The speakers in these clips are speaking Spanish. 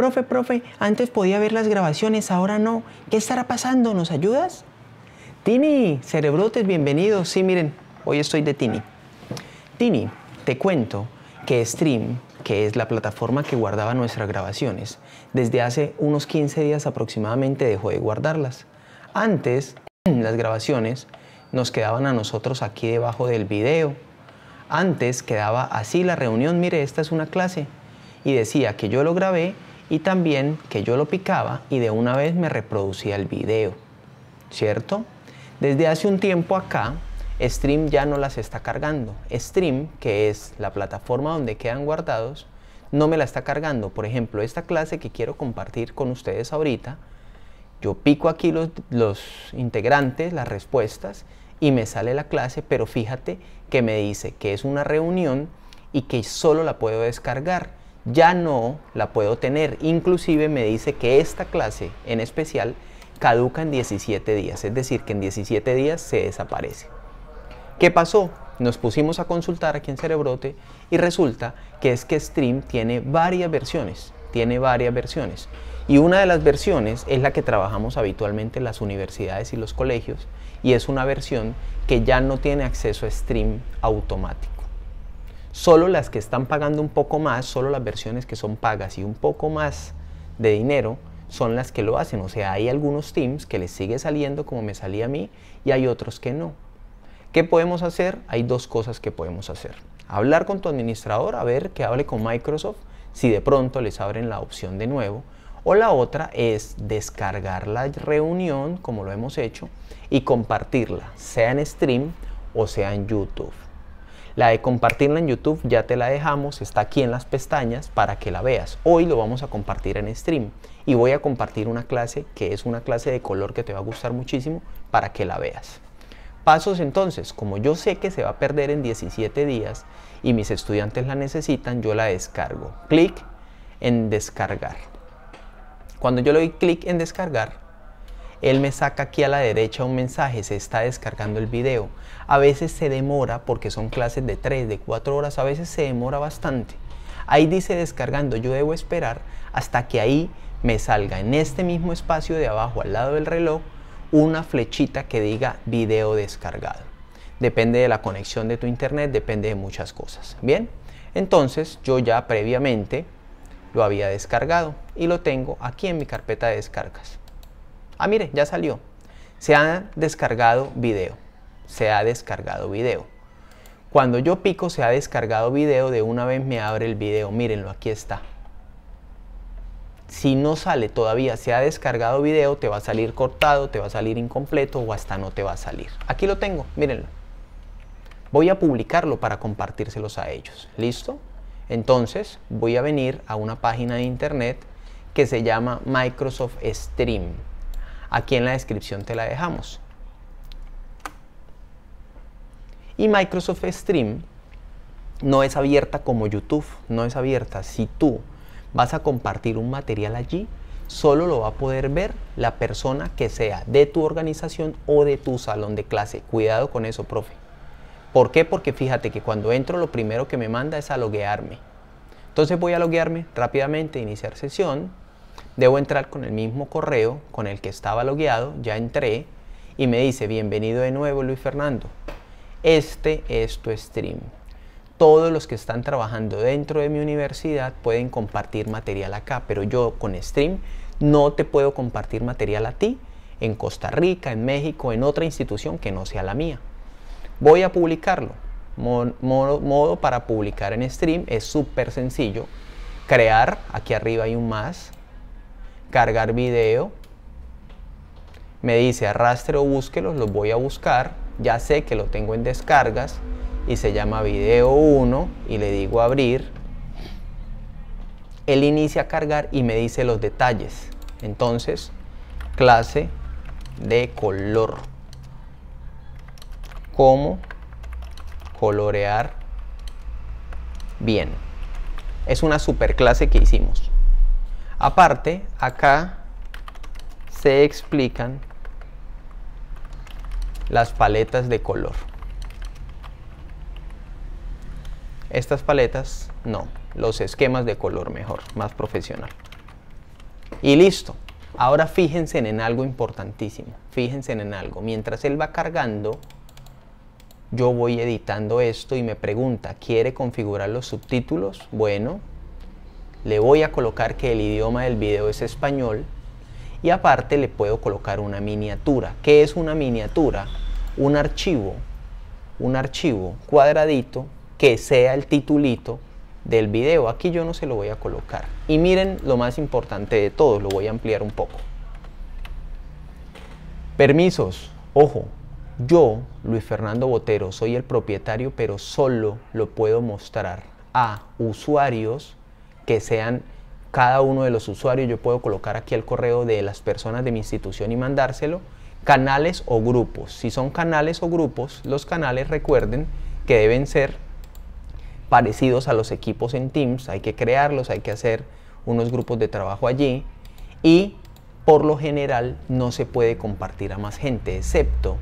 profe, profe, antes podía ver las grabaciones, ahora no. ¿Qué estará pasando? ¿Nos ayudas? Tini, cerebrotes, bienvenidos. Sí, miren, hoy estoy de Tini. Tini, te cuento que Stream, que es la plataforma que guardaba nuestras grabaciones, desde hace unos 15 días aproximadamente dejó de guardarlas. Antes, las grabaciones nos quedaban a nosotros aquí debajo del video. Antes quedaba así la reunión, mire, esta es una clase. Y decía que yo lo grabé y también que yo lo picaba y de una vez me reproducía el video, ¿cierto? Desde hace un tiempo acá, Stream ya no las está cargando. Stream, que es la plataforma donde quedan guardados, no me la está cargando. Por ejemplo, esta clase que quiero compartir con ustedes ahorita, yo pico aquí los, integrantes, las respuestas, y me sale la clase, pero fíjate que me dice que es una reunión y que solo la puedo descargar ya no la puedo tener. Inclusive me dice que esta clase en especial caduca en 17 días, es decir, que en 17 días se desaparece. ¿Qué pasó? Nos pusimos a consultar aquí en Cerebrote y resulta que es que Stream tiene varias versiones, tiene varias versiones. Y una de las versiones es la que trabajamos habitualmente en las universidades y los colegios y es una versión que ya no tiene acceso a Stream automático. Solo las que están pagando un poco más, solo las versiones que son pagas y un poco más de dinero son las que lo hacen. O sea, hay algunos teams que les sigue saliendo como me salía a mí y hay otros que no. ¿Qué podemos hacer? Hay dos cosas que podemos hacer. Hablar con tu administrador, a ver que hable con Microsoft si de pronto les abren la opción de nuevo. O la otra es descargar la reunión, como lo hemos hecho, y compartirla, sea en stream o sea en YouTube. La de compartirla en YouTube ya te la dejamos, está aquí en las pestañas para que la veas. Hoy lo vamos a compartir en stream y voy a compartir una clase que es una clase de color que te va a gustar muchísimo para que la veas. Pasos entonces, como yo sé que se va a perder en 17 días y mis estudiantes la necesitan, yo la descargo. Clic en descargar. Cuando yo le doy clic en descargar, él me saca aquí a la derecha un mensaje, se está descargando el video. A veces se demora porque son clases de 3, de 4 horas, a veces se demora bastante. Ahí dice descargando, yo debo esperar hasta que ahí me salga en este mismo espacio de abajo al lado del reloj una flechita que diga video descargado. Depende de la conexión de tu internet, depende de muchas cosas. Bien, entonces yo ya previamente lo había descargado y lo tengo aquí en mi carpeta de descargas. Ah, mire, ya salió. Se ha descargado video. Se ha descargado video. Cuando yo pico se ha descargado video, de una vez me abre el video. Mírenlo, aquí está. Si no sale todavía, se ha descargado video, te va a salir cortado, te va a salir incompleto o hasta no te va a salir. Aquí lo tengo, mírenlo. Voy a publicarlo para compartírselos a ellos. ¿Listo? Entonces voy a venir a una página de internet que se llama Microsoft Stream. Aquí en la descripción te la dejamos. Y Microsoft Stream no es abierta como YouTube, no es abierta. Si tú vas a compartir un material allí, solo lo va a poder ver la persona que sea de tu organización o de tu salón de clase. Cuidado con eso, profe. ¿Por qué? Porque fíjate que cuando entro lo primero que me manda es a loguearme. Entonces voy a loguearme rápidamente, iniciar sesión. Debo entrar con el mismo correo con el que estaba logueado, ya entré y me dice, bienvenido de nuevo Luis Fernando, este es tu stream. Todos los que están trabajando dentro de mi universidad pueden compartir material acá, pero yo con stream no te puedo compartir material a ti en Costa Rica, en México, en otra institución que no sea la mía. Voy a publicarlo. Modo, para publicar en stream es súper sencillo. Crear, aquí arriba hay un más, cargar video, me dice arrastre o búsquelos, los voy a buscar, ya sé que lo tengo en descargas y se llama video 1 y le digo abrir. Él inicia a cargar y me dice los detalles. Entonces, clase de color. Cómo colorear bien. Es una super clase que hicimos. Aparte, acá se explican las paletas de color. Estas paletas, no, los esquemas de color mejor, más profesional. Y listo. Ahora fíjense en algo importantísimo, fíjense en algo. Mientras él va cargando, yo voy editando esto y me pregunta, ¿quiere configurar los subtítulos? Bueno, le voy a colocar que el idioma del video es español y aparte le puedo colocar una miniatura. ¿Qué es una miniatura? Un archivo, un archivo cuadradito que sea el titulito del video. Aquí yo no se lo voy a colocar. Y miren lo más importante de todo, lo voy a ampliar un poco. Permisos, ojo, yo, Luis Fernando Botero, soy el propietario, pero solo lo puedo mostrar a usuarios que sean cada uno de los usuarios. Yo puedo colocar aquí el correo de las personas de mi institución y mandárselo. Canales o grupos. Si son canales o grupos, los canales recuerden que deben ser parecidos a los equipos en Teams. Hay que crearlos, hay que hacer unos grupos de trabajo allí. Y por lo general no se puede compartir a más gente, excepto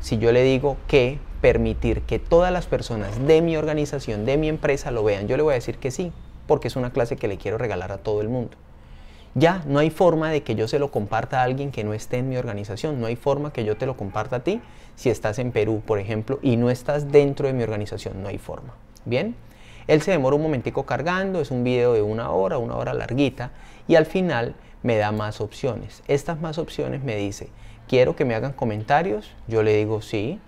si yo le digo que permitir que todas las personas de mi organización, de mi empresa lo vean. Yo le voy a decir que sí, porque es una clase que le quiero regalar a todo el mundo. Ya, no hay forma de que yo se lo comparta a alguien que no esté en mi organización, no hay forma que yo te lo comparta a ti si estás en Perú, por ejemplo, y no estás dentro de mi organización, no hay forma. Bien, él se demora un momentico cargando, es un video de una hora, una hora larguita, y al final me da más opciones. Estas más opciones me dice, quiero que me hagan comentarios, yo le digo sí,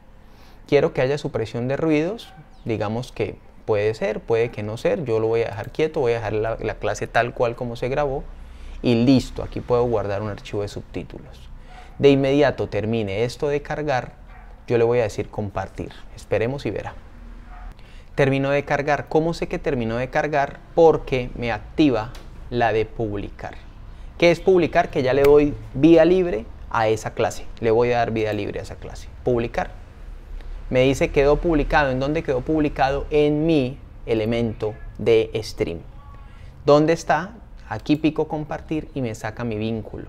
quiero que haya supresión de ruidos, digamos que Puede ser, puede que no ser, yo lo voy a dejar quieto, voy a dejar la, clase tal cual como se grabó y listo, aquí puedo guardar un archivo de subtítulos. De inmediato termine esto de cargar, yo le voy a decir compartir. Esperemos y verá. Termino de cargar. ¿Cómo sé que terminó de cargar? Porque me activa la de publicar. ¿Qué es publicar? Que ya le doy vida libre a esa clase. Le voy a dar vida libre a esa clase. Publicar me dice quedó publicado. ¿En dónde quedó publicado? En mi elemento de stream. ¿Dónde está? Aquí pico compartir y me saca mi vínculo.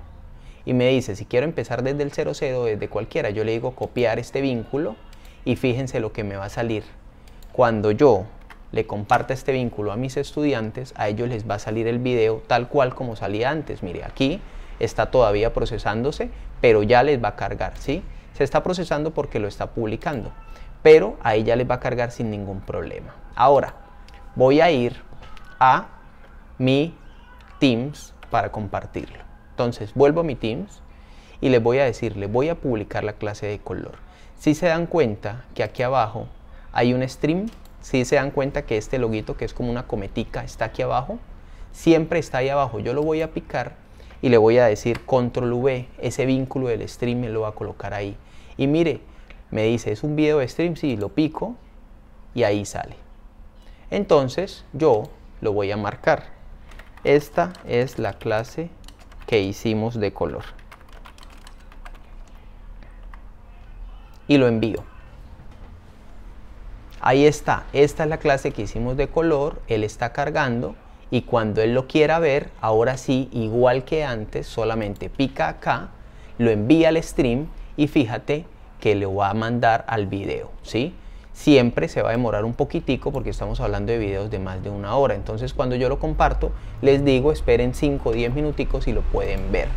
Y me dice, si quiero empezar desde el 00, desde cualquiera, yo le digo copiar este vínculo y fíjense lo que me va a salir. Cuando yo le comparta este vínculo a mis estudiantes, a ellos les va a salir el video tal cual como salía antes. Mire, aquí está todavía procesándose, pero ya les va a cargar, ¿sí? Se está procesando porque lo está publicando pero ahí ya les va a cargar sin ningún problema. Ahora voy a ir a mi Teams para compartirlo. Entonces vuelvo a mi Teams y les voy a decirle, voy a publicar la clase de color. Si se dan cuenta que aquí abajo hay un stream, si se dan cuenta que este loguito que es como una cometica está aquí abajo, siempre está ahí abajo. Yo lo voy a picar y le voy a decir control V, ese vínculo del stream me lo va a colocar ahí. Y mire, me dice, es un video de stream, si lo pico y ahí sale. Entonces yo lo voy a marcar. Esta es la clase que hicimos de color. Y lo envío. Ahí está, esta es la clase que hicimos de color, él está cargando y cuando él lo quiera ver, ahora sí, igual que antes, solamente pica acá, lo envía al stream y fíjate que le va a mandar al video, ¿sí? Siempre se va a demorar un poquitico porque estamos hablando de videos de más de una hora. Entonces cuando yo lo comparto, les digo esperen 5 o 10 minuticos y lo pueden ver.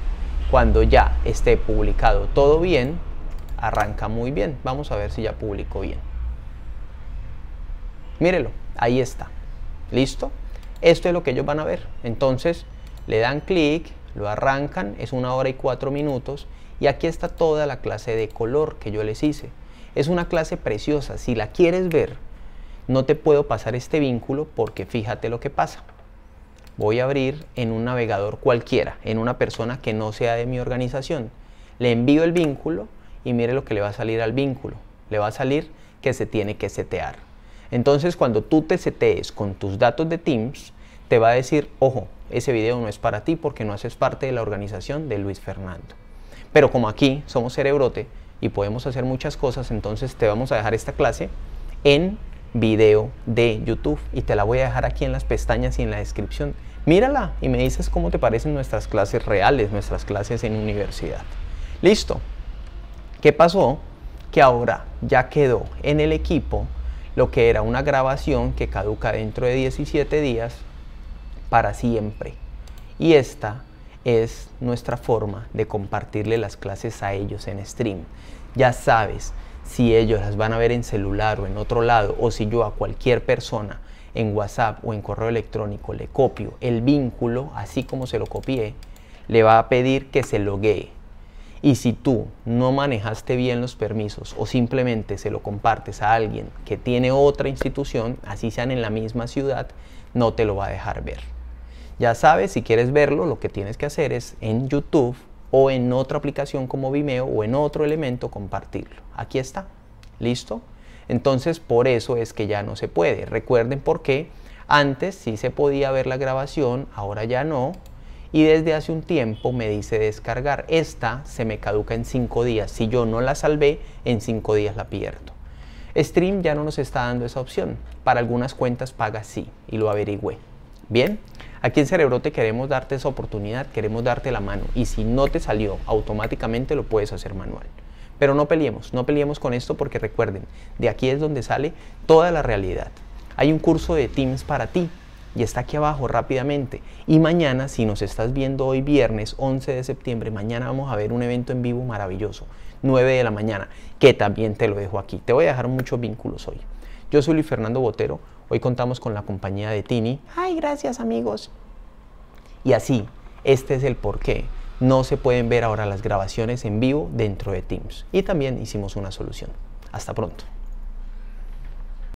Cuando ya esté publicado todo bien, arranca muy bien. Vamos a ver si ya publicó bien. Mírelo, ahí está. ¿Listo? Esto es lo que ellos van a ver. Entonces le dan clic, lo arrancan, es una hora y cuatro minutos y aquí está toda la clase de color que yo les hice. Es una clase preciosa. Si la quieres ver, no te puedo pasar este vínculo porque fíjate lo que pasa. Voy a abrir en un navegador cualquiera, en una persona que no sea de mi organización. Le envío el vínculo y mire lo que le va a salir al vínculo. Le va a salir que se tiene que setear. Entonces cuando tú te setees con tus datos de Teams, te va a decir, ojo, ese video no es para ti porque no haces parte de la organización de Luis Fernando. Pero como aquí somos cerebrote y podemos hacer muchas cosas, entonces te vamos a dejar esta clase en video de YouTube y te la voy a dejar aquí en las pestañas y en la descripción. Mírala y me dices cómo te parecen nuestras clases reales, nuestras clases en universidad. Listo. ¿Qué pasó? Que ahora ya quedó en el equipo lo que era una grabación que caduca dentro de 17 días para siempre. Y esta es nuestra forma de compartirle las clases a ellos en stream. Ya sabes si ellos las van a ver en celular o en otro lado, o si yo a cualquier persona en WhatsApp o en correo electrónico le copio el vínculo, así como se lo copié, le va a pedir que se loguee. Y si tú no manejaste bien los permisos o simplemente se lo compartes a alguien que tiene otra institución, así sean en la misma ciudad, no te lo va a dejar ver. Ya sabes, si quieres verlo, lo que tienes que hacer es en YouTube o en otra aplicación como Vimeo o en otro elemento compartirlo. Aquí está. ¿Listo? Entonces, por eso es que ya no se puede. Recuerden por qué. Antes sí se podía ver la grabación, ahora ya no. Y desde hace un tiempo me dice descargar. Esta se me caduca en cinco días. Si yo no la salvé, en cinco días la pierdo. Stream ya no nos está dando esa opción. Para algunas cuentas paga sí y lo averigüé. Bien, Aquí en Cerebrote queremos darte esa oportunidad, queremos darte la mano y si no te salió, automáticamente lo puedes hacer manual. Pero no peleemos, no peleemos con esto porque recuerden, de aquí es donde sale toda la realidad. Hay un curso de Teams para ti y está aquí abajo rápidamente. Y mañana, si nos estás viendo hoy viernes 11 de septiembre, mañana vamos a ver un evento en vivo maravilloso, 9 de la mañana, que también te lo dejo aquí. Te voy a dejar muchos vínculos hoy. Yo soy Luis Fernando Botero, Hoy contamos con la compañía de Tini. Ay, gracias amigos. Y así, este es el porqué. No se pueden ver ahora las grabaciones en vivo dentro de Teams. Y también hicimos una solución. Hasta pronto.